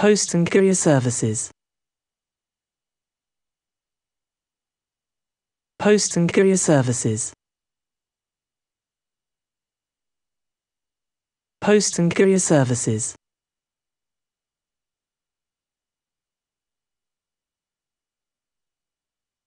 Post and Courier Services. Post and Courier Services. Post and Courier Services.